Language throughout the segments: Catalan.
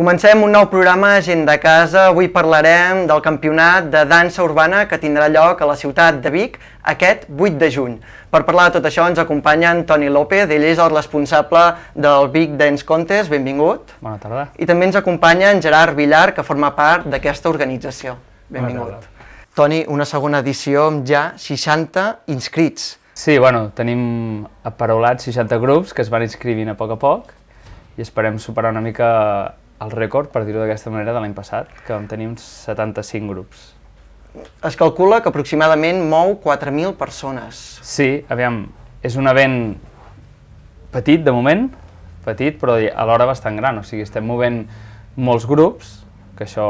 Comencem un nou programa Gent de Casa. Avui parlarem del campionat de dansa urbana que tindrà lloc a la ciutat de Vic aquest 8 de juny. Per parlar de tot això ens acompanya en Toni López, ell és el responsable del Vic Dance Contest, benvingut. Bona tarda. I també ens acompanya en Gerard Villar, que forma part d'aquesta organització. Benvingut. Toni, una segona edició amb ja 60 inscrits. Sí, bueno, tenim aparaulats 60 grups que es van inscrivint a poc a poc i esperem superar una mica el rècord, per dir-ho d'aquesta manera, de l'any passat, que vam tenir uns 75 grups. Es calcula que aproximadament mou 4.000 persones. Sí, aviam, és un event petit de moment, petit, però alhora bastant gran, o sigui, estem movent molts grups, que això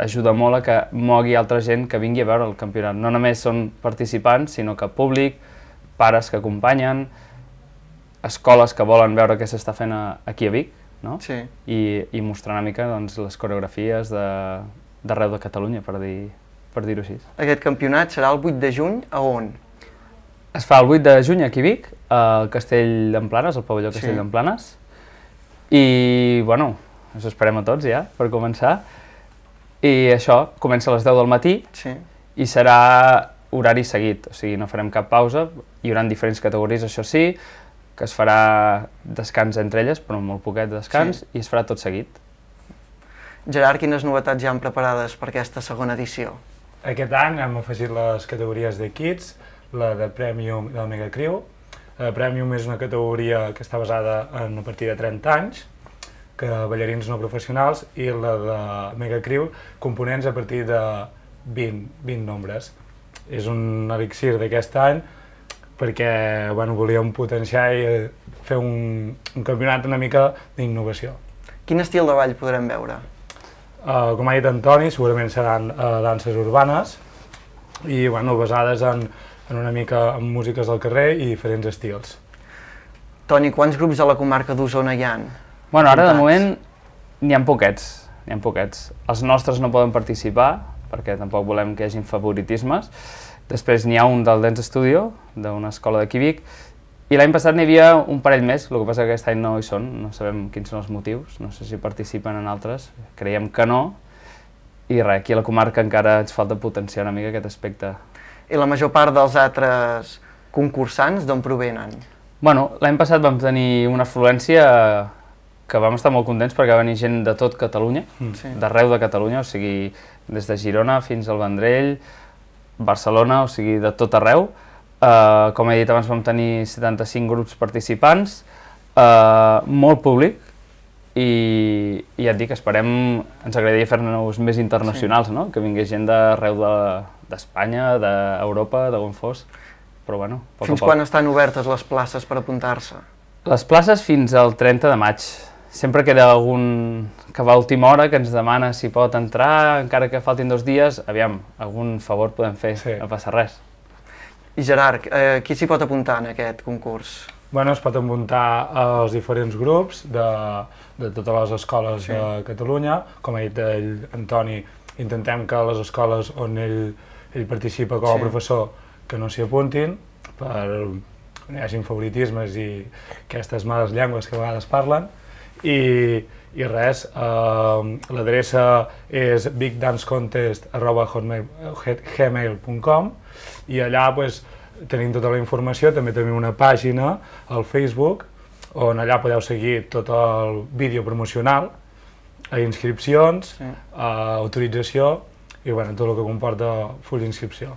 ajuda molt a que mogui altra gent que vingui a veure el campionat. No només són participants, sinó que públic, pares que acompanyen, escoles que volen veure què s'està fent aquí a Vic, no? Sí. I, i mostrar una mica doncs, les coreografies d'arreu de, de Catalunya, per dir per dir ho així. Aquest campionat serà el 8 de juny a on? Es fa el 8 de juny aquí a Vic, al Castell d'Emplanes, al pavelló Castell sí. d'Emplanes, i, bueno, ens esperem a tots ja, per començar. I això comença a les 10 del matí sí. i serà horari seguit, o sigui, no farem cap pausa, hi haurà diferents categories, això sí, que es farà descans entre elles, però molt poquet de descans, sí. i es farà tot seguit. Gerard, quines novetats ja han preparades per aquesta segona edició? Aquest any hem afegit les categories de Kids, la de Premium i la Mega Crew. La eh, Premium és una categoria que està basada en a partir de 30 anys, que ballarins no professionals, i la de Mega Crew, components a partir de 20, 20 nombres. És un elixir d'aquest any perquè bueno, volíem potenciar i eh, fer un, un campionat una mica d'innovació. Quin estil de ball podrem veure? Uh, com ha dit Antoni, segurament seran uh, danses urbanes i bueno, basades en, en una mica en músiques del carrer i diferents estils. Toni, quants grups a la comarca d'Osona hi ha? Bueno, ara de moment n'hi ha poquets, n'hi ha poquets. Els nostres no poden participar, perquè tampoc volem que hi hagin favoritismes, Després n'hi ha un del Dance Studio, d'una escola d'aquí Vic, i l'any passat n'hi havia un parell més, el que passa que aquest any no hi són, no sabem quins són els motius, no sé si participen en altres, creiem que no, i res, aquí a la comarca encara ens falta potenciar una mica aquest aspecte. I la major part dels altres concursants d'on provenen? Bueno, l'any passat vam tenir una afluència que vam estar molt contents perquè va venir gent de tot Catalunya, mm. d'arreu de Catalunya, o sigui, des de Girona fins al Vendrell, Barcelona, o sigui, de tot arreu. Uh, com he dit abans, vam tenir 75 grups participants, uh, molt públic, i, i ja et dic, esperem, ens agradaria fer-nos més internacionals, sí. no? que vingués gent d'arreu d'Espanya, de, d'Europa, de on fos, però bueno, poc Fins a poc. quan estan obertes les places per apuntar-se? Les places fins al 30 de maig sempre queda algun que va a última hora, que ens demana si pot entrar, encara que faltin dos dies, aviam, algun favor podem fer, sí. no passa res. I Gerard, eh, qui s'hi pot apuntar en aquest concurs? Bueno, es pot apuntar als diferents grups de, de totes les escoles sí. de Catalunya. Com ha dit ell, Antoni, intentem que les escoles on ell, ell participa com a sí. professor que no s'hi apuntin, per no hi hagi favoritismes i aquestes males llengües que a vegades parlen, i, i res, uh, l'adreça és bigdancecontest.gmail.com i allà pues, tenim tota la informació, també tenim una pàgina al Facebook on allà podeu seguir tot el vídeo promocional, inscripcions, sí. uh, autorització i bueno, tot el que comporta full d'inscripció.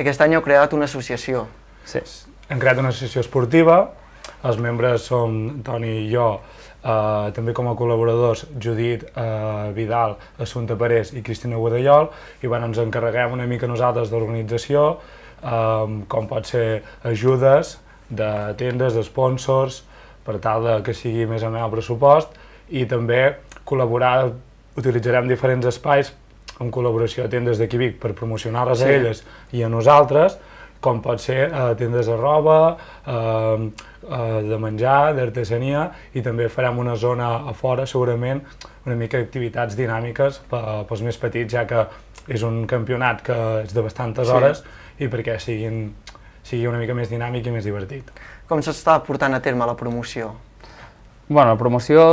Aquest any heu creat una associació. Sí. Hem creat una associació esportiva els membres som Toni i jo, eh, també com a col·laboradors Judit eh, Vidal, Assunta Parés i Cristina Guadallol, i bueno, ens encarreguem una mica nosaltres de l'organització, eh, com pot ser ajudes de tendes, d'esponsors, per tal de que sigui més amè el pressupost, i també col·laborar, utilitzarem diferents espais en col·laboració a tendes de Quibic per promocionar-les sí. a elles i a nosaltres, com pot ser eh, tendes de roba, eh, eh, de menjar, d'artesania, i també farem una zona a fora, segurament, una mica d'activitats dinàmiques eh, pels més petits, ja que és un campionat que és de bastantes sí. hores i perquè siguin, sigui una mica més dinàmic i més divertit. Com s'està portant a terme la promoció? Bueno, la promoció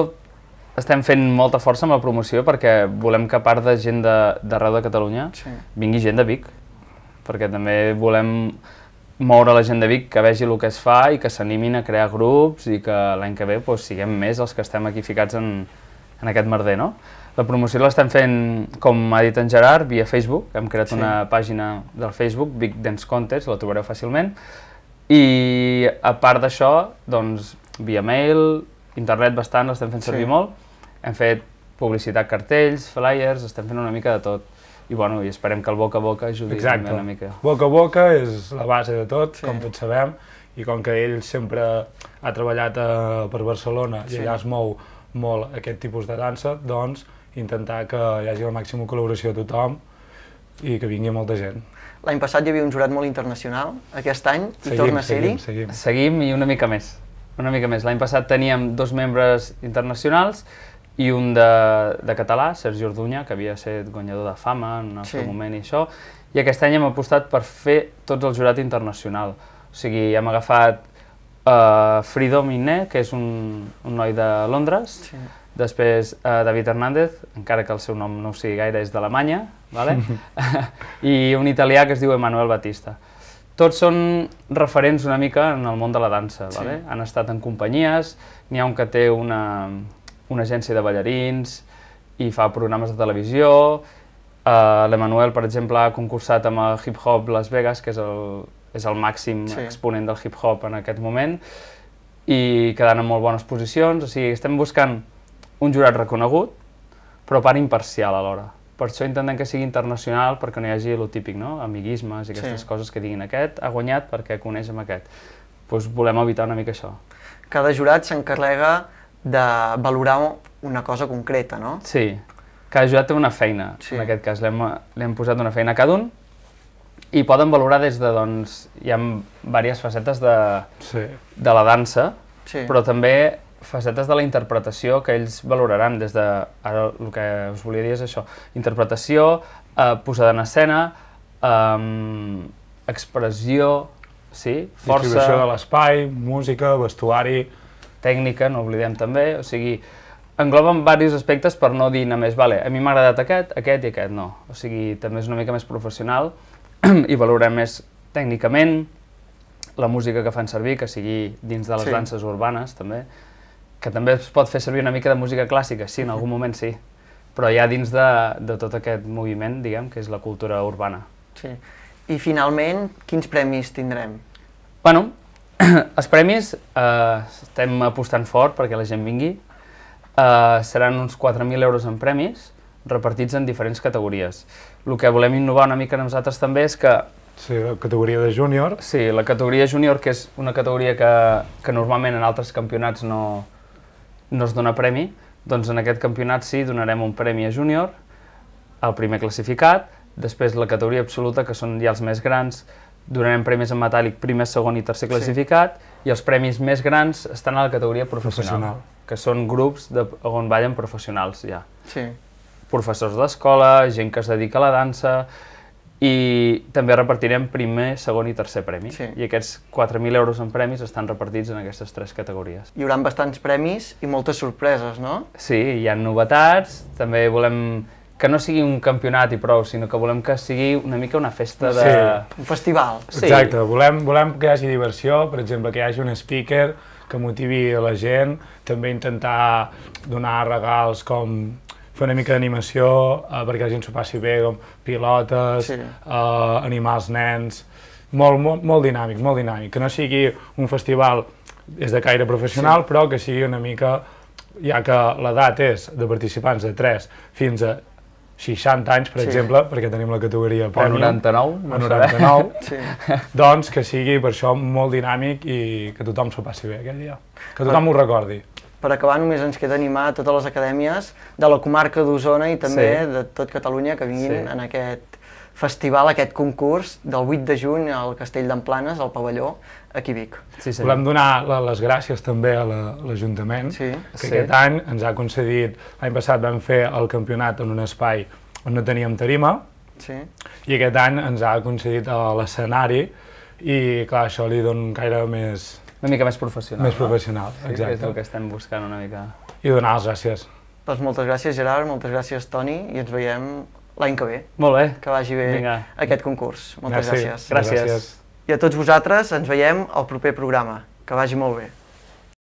estem fent molta força amb la promoció perquè volem que part de gent d'arreu de, de Catalunya sí. vingui gent de Vic perquè també volem moure la gent de Vic que vegi el que es fa i que s'animin a crear grups i que l'any que ve doncs, siguem més els que estem aquí ficats en, en aquest merder, no? La promoció l'estem fent, com ha dit en Gerard, via Facebook. Hem creat sí. una pàgina del Facebook, Vic Dance Contest, la trobareu fàcilment. I a part d'això, doncs, via mail, internet bastant, l'estem fent servir sí. molt. Hem fet publicitat cartells, flyers, estem fent una mica de tot i, bueno, i esperem que el boca a boca ajudi Exacte. una mica. Boca a boca és la base de tot, sí. com tots sabem, i com que ell sempre ha treballat a, eh, per Barcelona sí. i allà es mou molt aquest tipus de dansa, doncs intentar que hi hagi la màxima col·laboració de tothom i que vingui molta gent. L'any passat hi havia un jurat molt internacional, aquest any seguim, torna a ser-hi. Seguim, seguim. seguim i una mica més. Una mica més. L'any passat teníem dos membres internacionals, i un de, de català, Sergi Orduña, que havia estat guanyador de fama en altre sí. moment i això, i aquest any hem apostat per fer tots el jurat internacional. O sigui, hem agafat uh, Frido Miné, que és un, un noi de Londres, sí. després uh, David Hernández, encara que el seu nom no ho sigui gaire, és d'Alemanya, vale? i un italià que es diu Emanuel Batista tots són referents una mica en el món de la dansa. Sí. Vale? Han estat en companyies, n'hi ha un que té una, una agència de ballarins i fa programes de televisió. Uh, eh, L'Emanuel, per exemple, ha concursat amb el Hip Hop Las Vegas, que és el, és el màxim sí. exponent del hip hop en aquest moment, i quedant en molt bones posicions. O sigui, estem buscant un jurat reconegut, però part imparcial alhora. Per això intentem que sigui internacional, perquè no hi hagi el típic, no? amiguismes i aquestes sí. coses que diguin aquest ha guanyat perquè coneix amb aquest. Pues doncs volem evitar una mica això. Cada jurat s'encarrega de valorar una cosa concreta, no? Sí, cada jurat té una feina, sí. en aquest cas l'hem posat una feina a cada un, i poden valorar des de, doncs, hi ha diverses facetes de, sí. de la dansa, sí. però també facetes de la interpretació que ells valoraran des de, ara el que us volia dir és això, interpretació, eh, posada en escena, eh, expressió, sí, força... Distribució de l'espai, música, vestuari, tècnica, no oblidem també, o sigui, engloben diversos aspectes per no dir només, vale, a mi m'ha agradat aquest, aquest i aquest, no. O sigui, també és una mica més professional i valorem més tècnicament la música que fan servir, que sigui dins de les sí. danses urbanes també, que també es pot fer servir una mica de música clàssica, sí, en algun moment sí, però ja dins de, de tot aquest moviment, diguem, que és la cultura urbana. Sí. I finalment, quins premis tindrem? Bueno, els premis eh, estem apostant fort perquè la gent vingui. Eh, seran uns 4.000 euros en premis repartits en diferents categories. El que volem innovar una mica nosaltres també és que... Sí, la categoria de júnior. Sí, la categoria júnior, que és una categoria que, que normalment en altres campionats no, no es dona premi, doncs en aquest campionat sí, donarem un premi a júnior, al primer classificat, després la categoria absoluta, que són ja els més grans, donarem premis en metàl·lic primer, segon i tercer classificat, sí. i els premis més grans estan a la categoria professional, professional. que són grups de, on ballen professionals ja. Sí. Professors d'escola, gent que es dedica a la dansa, i també repartirem primer, segon i tercer premi. Sí. I aquests 4.000 euros en premis estan repartits en aquestes tres categories. Hi haurà bastants premis i moltes sorpreses, no? Sí, hi ha novetats, també volem que no sigui un campionat i prou, sinó que volem que sigui una mica una festa de... Sí. Un festival. Sí. Exacte, volem, volem que hi hagi diversió, per exemple, que hi hagi un speaker que motivi a la gent, també intentar donar regals com fer una mica d'animació eh, perquè la gent s'ho passi bé, com pilotes, sí. eh, animar els nens, molt, molt, molt dinàmic, molt dinàmic, que no sigui un festival és de caire professional, sí. però que sigui una mica, ja que l'edat és de participants de 3 fins a 60 anys, per sí. exemple, perquè tenim la categoria Premium. O 99. O 99, sí. doncs que sigui per això molt dinàmic i que tothom s'ho passi bé aquell dia. Que tothom ho recordi per acabar només ens queda animar totes les acadèmies de la comarca d'Osona i també sí. de tot Catalunya que vinguin sí. en aquest festival, aquest concurs del 8 de juny al Castell d'Amplanes, al pavelló, aquí Vic. Sí, sí. Volem donar les gràcies també a l'Ajuntament, la, sí. que sí. aquest any ens ha concedit, l'any passat vam fer el campionat en un espai on no teníem tarima, sí. i aquest any ens ha concedit l'escenari i clar, això li dona gaire més, una mica més professional. Més professional, no? exacte. Sí, és el que estem buscant una mica. I donar les gràcies. Doncs moltes gràcies, Gerard, moltes gràcies, Toni, i ens veiem l'any que ve. Molt bé. Que vagi bé Vinga. aquest concurs. Moltes gràcies. Gràcies. gràcies. I a tots vosaltres ens veiem al proper programa. Que vagi molt bé.